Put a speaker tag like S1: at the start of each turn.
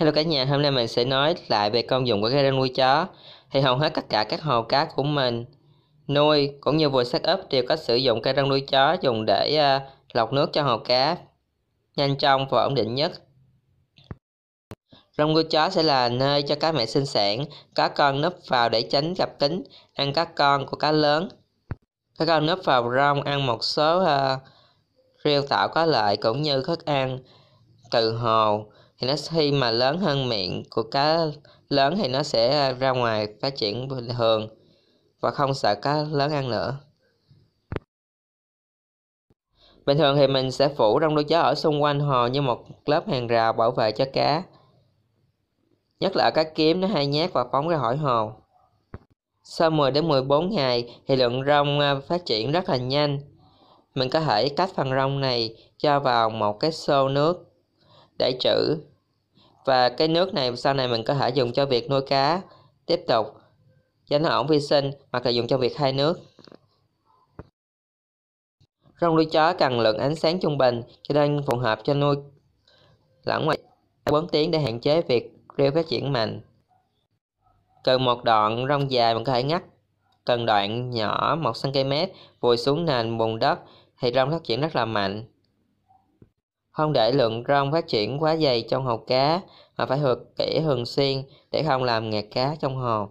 S1: Hello cả nhà, hôm nay mình sẽ nói lại về công dụng của cái nuôi chó. Thì hầu hết tất cả các hồ cá của mình nuôi cũng như vừa set up đều có sử dụng cây răng nuôi chó dùng để uh, lọc nước cho hồ cá nhanh chóng và ổn định nhất. Răng nuôi chó sẽ là nơi cho cá mẹ sinh sản, cá con nấp vào để tránh gặp kính ăn cá con của cá lớn. Cá con nấp vào rong ăn một số uh, rêu tạo có lợi cũng như thức ăn từ hồ thì nó khi mà lớn hơn miệng của cá lớn thì nó sẽ ra ngoài phát triển bình thường và không sợ cá lớn ăn nữa bình thường thì mình sẽ phủ rong đuôi chó ở xung quanh hồ như một lớp hàng rào bảo vệ cho cá nhất là ở cá kiếm nó hay nhát và phóng ra khỏi hồ sau 10 đến 14 ngày thì lượng rong à, phát triển rất là nhanh mình có thể cắt phần rong này cho vào một cái xô nước để trữ và cái nước này sau này mình có thể dùng cho việc nuôi cá tiếp tục cho nó ổn vi sinh hoặc là dùng cho việc thay nước rong nuôi chó cần lượng ánh sáng trung bình cho nên phù hợp cho nuôi lẫn ngoài 4 tiếng để hạn chế việc rêu phát triển mạnh cần một đoạn rong dài mình có thể ngắt cần đoạn nhỏ 1 cm vùi xuống nền bùn đất thì rong phát triển rất là mạnh không để lượng rong phát triển quá dày trong hồ cá mà phải hượt kỹ thường xuyên để không làm ngạt cá trong hồ